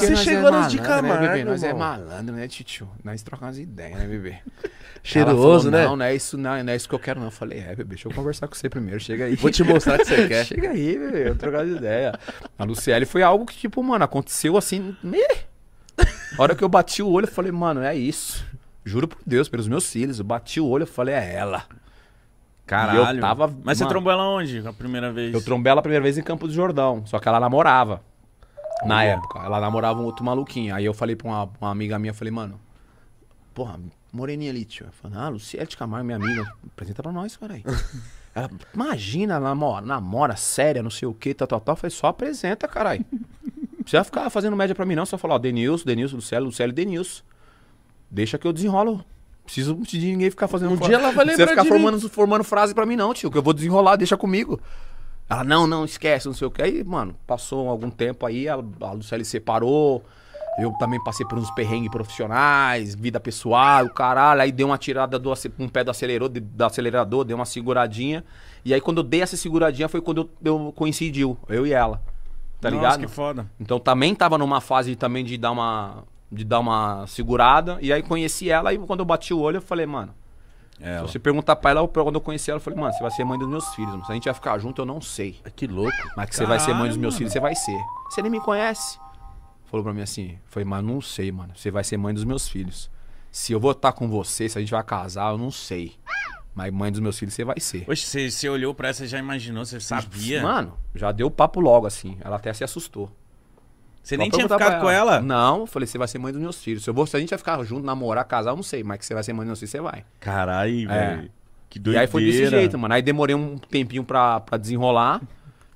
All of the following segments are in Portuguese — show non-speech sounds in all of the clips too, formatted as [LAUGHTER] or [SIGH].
porque você chegou nos de Camargo. Né, bebê? Nós é, né, né, é malandro, né, tio? Nós trocamos ideia né, bebê? [LAUGHS] Cheiroso, falou, né? Não, não é isso, não, não é isso que eu quero, não. Eu falei, é, bebê, deixa eu conversar com você primeiro, chega aí. Vou te mostrar o que você [LAUGHS] quer. chega aí, bebê, eu trocar de ideia. A Luciele foi algo que, tipo, mano, aconteceu assim. Me... Né? A hora que eu bati o olho, eu falei, mano, é isso. Juro por Deus, pelos meus filhos. Eu bati o olho, eu falei, é ela. Caralho. eu tava, Mas mano, você trombou ela onde a primeira vez? Eu trombei ela a primeira vez em Campo do Jordão. Só que ela namorava. Na época. Ela namorava um outro maluquinho. Aí eu falei pra uma, uma amiga minha, falei, mano, porra, moreninha ali, tio. Falando, ah, Luciele de Camargo, minha amiga, apresenta pra nós, cara aí. [LAUGHS] ela, imagina, namora, namora, séria, não sei o que, tal, tal, tal. falei, só apresenta, caralho. Não precisa ficar fazendo média pra mim, não. Só falar, ó, Denilson, Denilson, Luciele, Luciele, Denilson. Deixa que eu desenrolo. Preciso de ninguém ficar fazendo... Um dia ela vai lembrar Não precisa ficar formando, formando frase pra mim, não, tio. Que eu vou desenrolar, deixa comigo. Ela, não, não, esquece, não sei o que. Aí, mano, passou algum tempo aí, a, a Lucélia separou. Eu também passei por uns perrengues profissionais, vida pessoal, o caralho. Aí deu uma tirada do um pé do acelerador, de, do acelerador, deu uma seguradinha. E aí, quando eu dei essa seguradinha, foi quando eu, eu coincidiu, eu e ela. Tá Nossa, ligado? que foda. Então também tava numa fase também de dar uma. De dar uma segurada. E aí conheci ela e quando eu bati o olho, eu falei, mano, ela. É, se você perguntar pra ela, quando eu conheci ela, eu falei, mano, você vai ser mãe dos meus filhos. Mano. Se a gente vai ficar junto, eu não sei. que louco. Mas que Caralho, você vai ser mãe dos meus mano. filhos, você vai ser. Você nem me conhece. Falou pra mim assim, foi, mas não sei, mano. Você vai ser mãe dos meus filhos. Se eu vou estar com você, se a gente vai casar, eu não sei. Mas mãe dos meus filhos você vai ser. Oxe, você, olhou pra essa já imaginou, você sabia? Mano, já deu papo logo, assim. Ela até se assustou. Você nem tinha ficado com ela? Não, eu falei, você vai ser mãe dos meus filhos. Se, eu vou, se a gente vai ficar junto, namorar, casar, eu não sei, mas que você vai ser mãe dos meus filhos, você vai. Caralho, é. velho. Que doideira. E aí foi desse jeito, mano. Aí demorei um tempinho pra, pra desenrolar,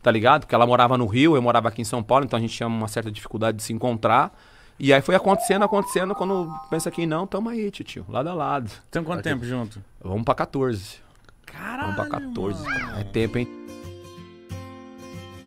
tá ligado? Porque ela morava no Rio, eu morava aqui em São Paulo, então a gente tinha uma certa dificuldade de se encontrar. E aí foi acontecendo, acontecendo, quando pensa que não, tamo aí, tio, lado a lado. Tem quanto tempo junto? Vamos pra 14. Caralho, Vamos pra 14. Mano. É tempo, hein?